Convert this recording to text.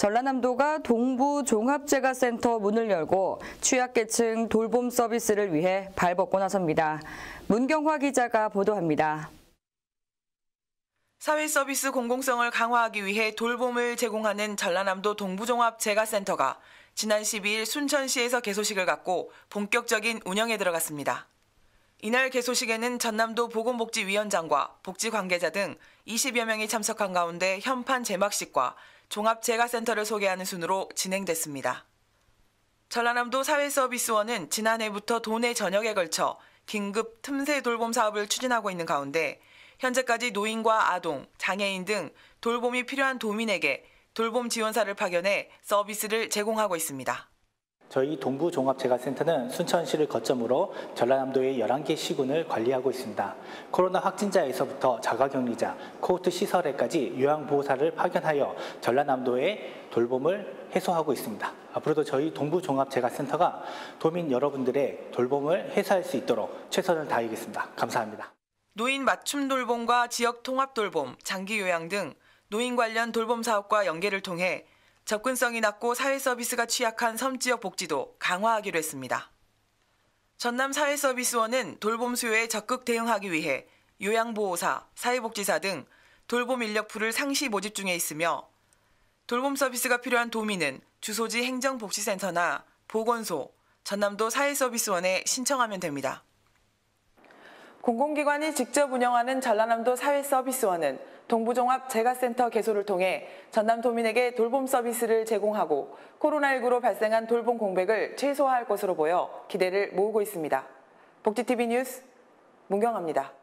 전라남도가 동부 종합재가센터 문을 열고 취약계층 돌봄 서비스를 위해 발벗고 나섭니다. 문경화 기자가 보도합니다. 사회서비스 공공성을 강화하기 위해 돌봄을 제공하는 전라남도 동부종합재가센터가 지난 12일 순천시에서 개소식을 갖고 본격적인 운영에 들어갔습니다. 이날 개소식에는 전남도 보건복지위원장과 복지 관계자 등 20여 명이 참석한 가운데 현판 제막식과 종합재가센터를 소개하는 순으로 진행됐습니다. 전라남도 사회서비스원은 지난해부터 도내 전역에 걸쳐 긴급 틈새 돌봄 사업을 추진하고 있는 가운데 현재까지 노인과 아동, 장애인 등 돌봄이 필요한 도민에게 돌봄 지원사를 파견해 서비스를 제공하고 있습니다. 저희 동부종합재가센터는 순천시를 거점으로 전라남도의 11개 시군을 관리하고 있습니다. 코로나 확진자에서부터 자가격리자, 코호트 시설에까지 요양보호사를 파견하여 전라남도의 돌봄을 해소하고 있습니다. 앞으로도 저희 동부종합재가센터가 도민 여러분들의 돌봄을 해소할 수 있도록 최선을 다하겠습니다. 감사합니다. 노인 맞춤 돌봄과 지역 통합 돌봄, 장기 요양 등 노인 관련 돌봄 사업과 연계를 통해 접근성이 낮고 사회서비스가 취약한 섬지역 복지도 강화하기로 했습니다. 전남사회서비스원은 돌봄 수요에 적극 대응하기 위해 요양보호사, 사회복지사 등 돌봄 인력풀을 상시 모집 중에 있으며 돌봄 서비스가 필요한 도민은 주소지 행정복지센터나 보건소, 전남도 사회서비스원에 신청하면 됩니다. 공공기관이 직접 운영하는 전라남도 사회서비스원은 동부종합 재가센터 개소를 통해 전남도민에게 돌봄 서비스를 제공하고 코로나19로 발생한 돌봄 공백을 최소화할 것으로 보여 기대를 모으고 있습니다. 복지TV 뉴스 문경아입니다.